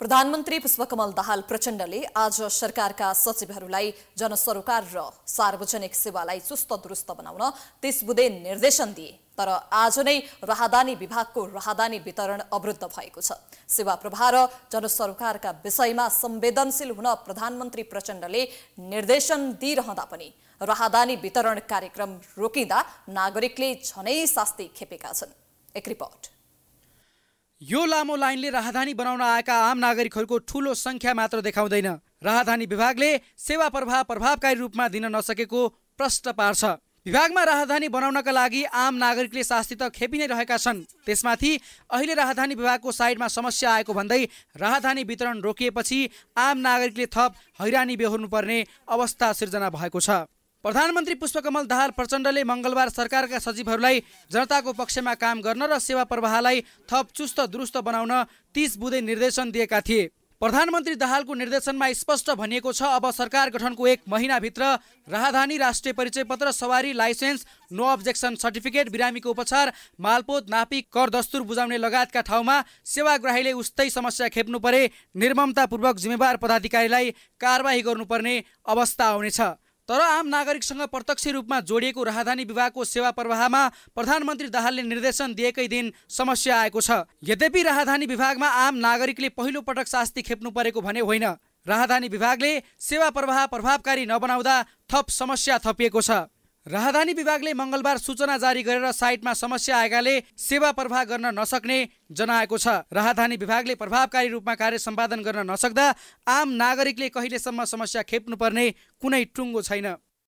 प्रधानमन्त्री पुष्पकमल दाहाल प्रचण्डले आज सरकारका सचिवहरूलाई जनसरोकार र सार्वजनिक सेवालाई चुस्त दुरुस्त बनाउन तिस बुधे निर्देशन दिए तर आज नै राहदानी विभागको राहदानी वितरण अवरुद्ध भएको छ सेवा प्रवाह र जनसरोकारका विषयमा संवेदनशील हुन प्रधानमन्त्री प्रचण्डले निर्देशन दिइरहँदा पनि राहदानी वितरण कार्यक्रम रोकिँदा नागरिकले झनै शास्ति खेपेका छन् एक रिपोर्ट यो लामो लाइनले राहदानी बनाउन आएका आम नागरिकहरूको ठूलो सङ्ख्या मात्र देखाउँदैन राहदानी विभागले सेवा प्रभाव प्रभावकारी रूपमा दिन नसकेको प्रष्ट पार्छ विभागमा राहदानी बनाउनका लागि आम नागरिकले शास्ति त खेपि नै रहेका छन् त्यसमाथि अहिले राहदानी विभागको साइडमा समस्या आएको भन्दै राहदानी वितरण रोकिएपछि आम नागरिकले थप हैरानी बेहोर्नुपर्ने अवस्था सिर्जना भएको छ प्रधानमन्त्री पुष्पकमल दाहाल प्रचण्डले मङ्गलबार सरकारका सचिवहरूलाई जनताको पक्षमा काम गर्न र सेवा प्रवाहलाई थप चुस्त दुरुस्त बनाउन तिस बुधे निर्देशन दिएका थिए प्रधानमन्त्री दाहालको निर्देशनमा स्पष्ट भनिएको छ अब सरकार गठनको एक महिनाभित्र राहदानी राष्ट्रिय परिचय पत्र सवारी लाइसेन्स नो अब्जेक्सन सर्टिफिकेट बिरामीको उपचार मालपोत नापी कर दस्तुर बुझाउने लगायतका ठाउँमा सेवाग्राहीले उस्तै समस्या खेप्नु परे निर्ममतापूर्वक जिम्मेवार पदाधिकारीलाई कारवाही गर्नुपर्ने अवस्था आउनेछ तर आम नागरिकसँग प्रत्यक्ष रूपमा जोडिएको राहदानी विभागको सेवा प्रवाहमा प्रधानमन्त्री दाहालले निर्देशन दिएकै दिन समस्या आएको छ यद्यपि राहदानी विभागमा आम नागरिकले पहिलो पटक शास्ति खेप्नु परेको भने होइन राहदानी विभागले सेवा प्रवाह प्रभावकारी नबनाउँदा थप समस्या थपिएको छ राहदानी विभागले मङ्गलबार सूचना जारी गरेर साइटमा समस्या आएकाले सेवा प्रवाह गर्न नसक्ने जनाएको छ राहदानी विभागले प्रभावकारी रूपमा कार्य सम्पादन गर्न नसक्दा आम नागरिकले कहिलेसम्म समस्या खेप्नुपर्ने कुनै टुङ्गो छैन